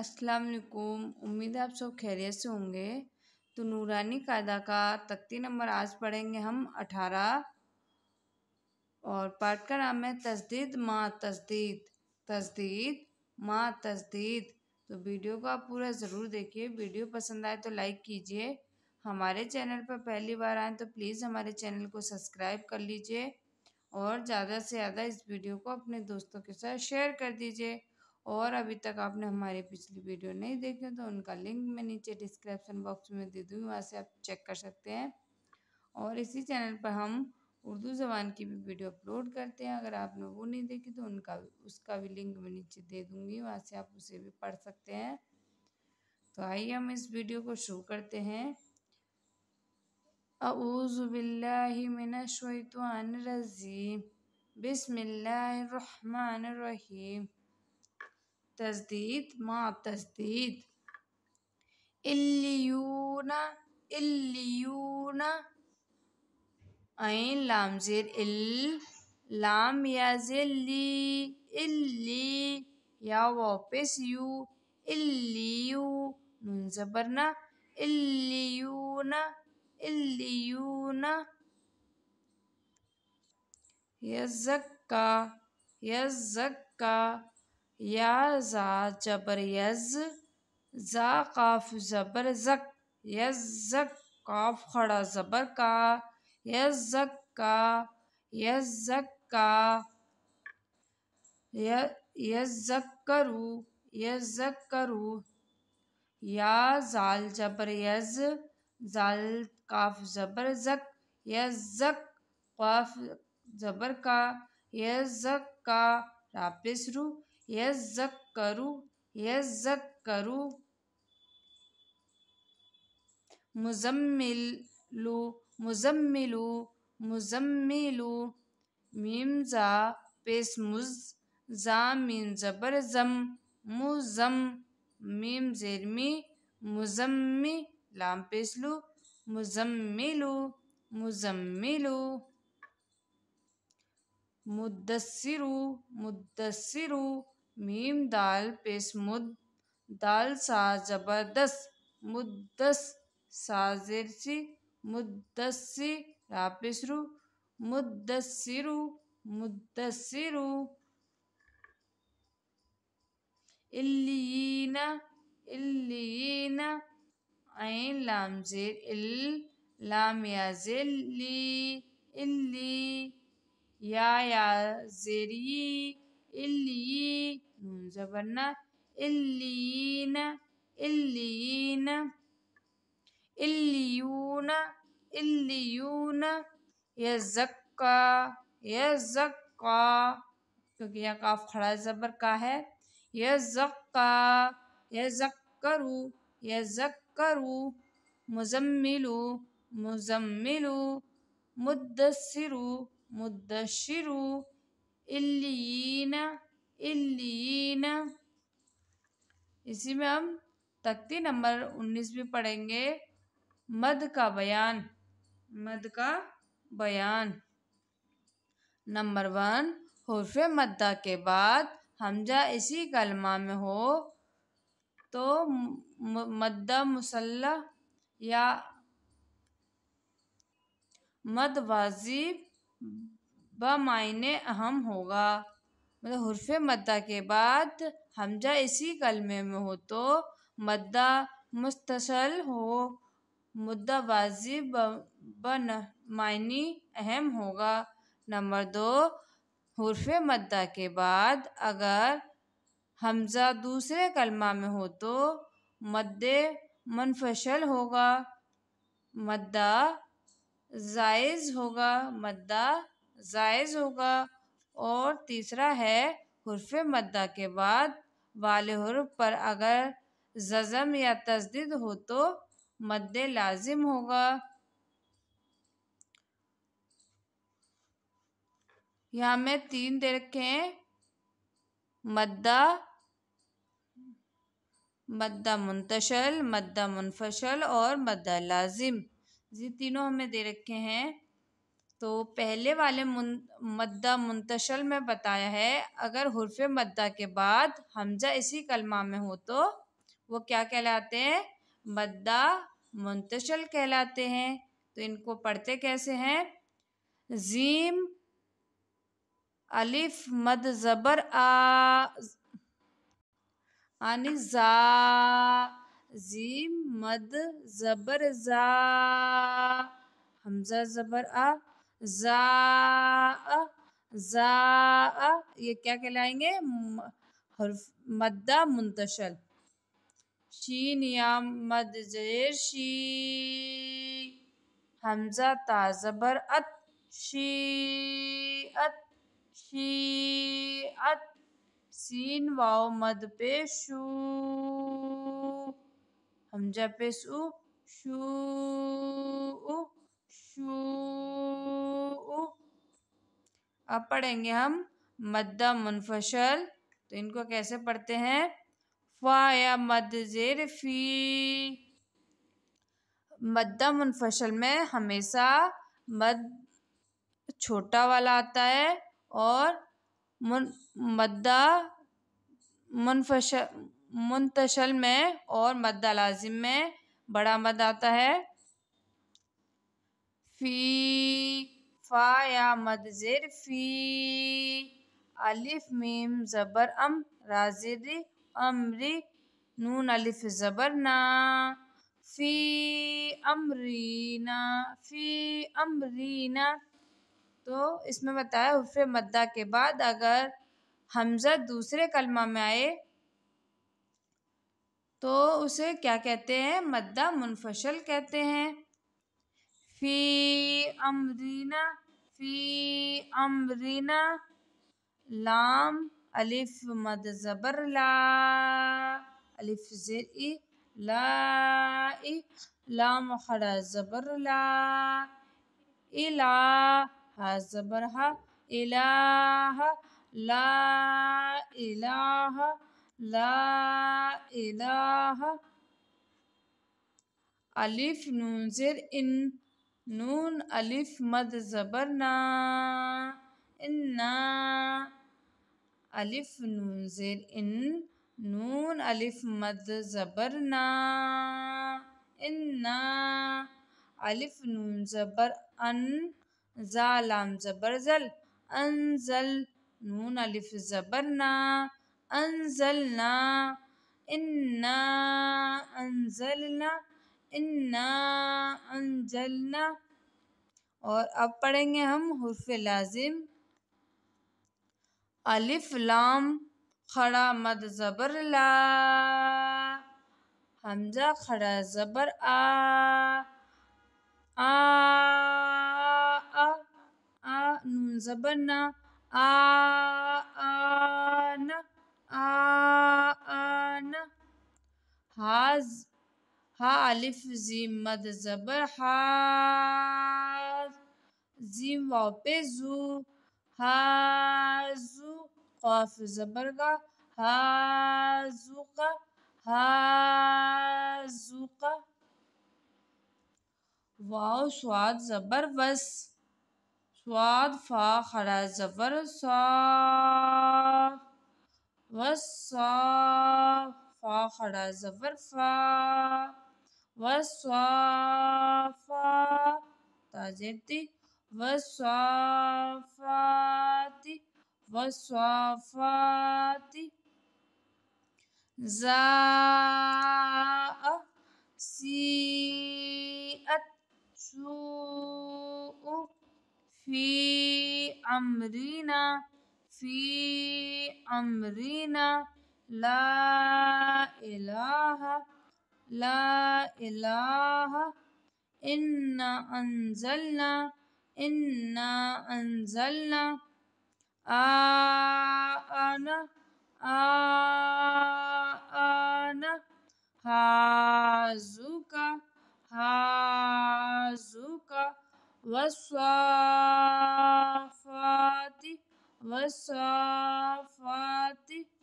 अस्सलाम वालेकुम उम्मीद है आप सब खैरियत से होंगे तो नूरानी कायदा का तख्ती नंबर आज पढ़ेंगे हम अठारह और पाठ का नाम है तस्दीद माँ तस्दीद तस्दीद माँ तस्दीद तो वीडियो को आप पूरा ज़रूर देखिए वीडियो पसंद आए तो लाइक कीजिए हमारे चैनल पर पहली बार आए तो प्लीज़ हमारे चैनल को सब्सक्राइब कर लीजिए और ज़्यादा से ज़्यादा इस वीडियो को अपने दोस्तों के साथ शेयर कर दीजिए और अभी तक आपने हमारी पिछली वीडियो नहीं देखी तो उनका लिंक मैं नीचे डिस्क्रिप्शन बॉक्स में दे दूँगी वहाँ से आप चेक कर सकते हैं और इसी चैनल पर हम उर्दू ज़बान की भी वीडियो अपलोड करते हैं अगर आपने वो नहीं देखी तो उनका उसका भी लिंक मैं नीचे दे दूँगी वहाँ से आप उसे भी पढ़ सकते हैं तो आइए हम इस वीडियो को शुरू करते हैं अऊज़बिल्लिमिनशतरजीम बसमिल्लर تسديد مع التسديد الليونة الليونة أين لام زير ال لام يا لي اللي يا واپس يو الليو نون زبرنا يا الليون يزكى يزكى या ज़ा जबर यज़ ज़ा काफ ज़बर ज़क यज़ ज़क काफ खड़ा ज़बर का यज़ ज़क का यज़ ज़क का यज़ ज़क करू यज़ ज़क करू या ज़ाल जबर यज़ ज़ाल काफ ज़बर ज़क यज़ ज़क काफ ज़बर का यज़ ज़क का रापिस रू यज़क्करु यज़क्करु मुजम्मिलु मुजम्मिलु मुजम्मिलु मीमज़ा पेस मुज जा मीम ज़बर ज़म मुज़म मीम ज़ेरमी मुजम्मी लाम पेसलु मुजम्मिलु मुजम्मिलु मुदस्सिरु मुदस्सिरु मीम दाल पेश मुद दाल सा ज़बरदस्त मुद्दस साजिरसी मुद्दसी रापिसरु मुद्दसिरु मुद्दसिरु इल्लियीन इल्लियीन ऐन लाम जेर इल लाम या जेर ली इल्ली या या जेरी इल्लियी नून जबरना इन इन इल्लियून क्योंकि काफ खड़ा जबर का है यजक्का यजक्करु यजक्करु मुजम्मिलु मुजम्मिलु मुद्दसिरु मुद्दशिरु इलीन इलीन इसी में हम तख्ती नंबर उन्नीस भी पढ़ेंगे मद का बयान मद का बयान नंबर वन हरफ मद्दा के बाद हमजा इसी कलमा में हो तो मद्दा मुसल्ला या मद वाजिब ब मायने अहम होगा मतलब हरफ मद्दा के बाद हमजा इसी कलमे में हो तो मद्दा मुस्तसल हो मुद्दा बाजी ब मायनी अहम होगा नंबर दो हरफ मद्दा के बाद अगर हमज़ा दूसरे कलमा में हो तो मद्दे मुनफशल होगा मद्दा जायज़ होगा मद्दा जायज़ होगा और तीसरा है हरफ मद्दा के बाद वाले हरफ पर अगर जज़म या तस्दीद हो तो मद्द लाजिम होगा यहाँ में तीन दे रखे हैं मद्दा मद्दा मुंतशल मद्दा मुनफशल और मद्दा लाजिम ये तीनों हमें दे रखे हैं तो पहले वाले मद्दा मुंतशल में बताया है अगर हरफ मद्दा के बाद हमजा इसी कलमा में हो तो वो क्या कहलाते हैं मद्दा मुंतशल कहलाते हैं तो इनको पढ़ते कैसे हैं जीम अलिफ मद ज़बर आ जा जीम मद ज़बर जा हमजा ज़बर आ जा जा ये क्या कहलाएंगे मद्दा मुंतशल शीन या मद जेर शी हमजा ताजबर अत शी अत शी अत सीन वाओ मद पे शू हमजा पे शू शू शू अब पढ़ेंगे हम मद्दा मुनफशल तो इनको कैसे पढ़ते हैं फा या मद जेर फी मद्दा मुनफशल में हमेशा मद छोटा वाला आता है और मुन मद्दा मुनफशल मुंतशल में और मद्दा लाजिम में बड़ा मद आता है फी फ़ाया मद जेर फ़ी अलिफ मीम ज़बर अम राजिर अमरी नून अलिफ ज़बर ना फ़ी अमरीना फ़ी अमरीना तो इसमें बताया हुफ मद्दा के बाद अगर हमज़ा दूसरे कलमा में आए तो उसे क्या कहते हैं मद्दा मुनफशल कहते हैं في أمرنا في أمرنا لام ألف مد زبر لا ألف زر إي لا إي لام خرا زبر لا ها زبر ها إله لا إله لا إله ألف نون زر إن نون ألف مد زبرنا إنا ألف نون زير إن نون ألف مد زبرنا إنا ألف نون زبر أن زالام زبر زل أنزل نون ألف زبرنا أنزلنا إنا أنزلنا इन्ना अंजलना और अब पढ़ेंगे हम हरफ लाजिम अलिफ लाम खड़ा मद ज़बर ला हमजा खड़ा ज़बर आ आ आ आ नून ज़बर ना आ आ ना आ आ ना हाज ها الف زیم مد زبر حرف زیم واو پی زو هازو قاف زبرگا هازوقا هازوقا واو سواد زبر وس سواد فا خرا زبر صاف وصاف فا خرا زبر فا والصافات زد والصافات والصافات زاء سيئت سوء في أمرنا في أمرنا لا إله إلا لا إله إنا أنزلنا إنا أنزلنا آنا آنا هازوكا هازوكا والصافات والصافات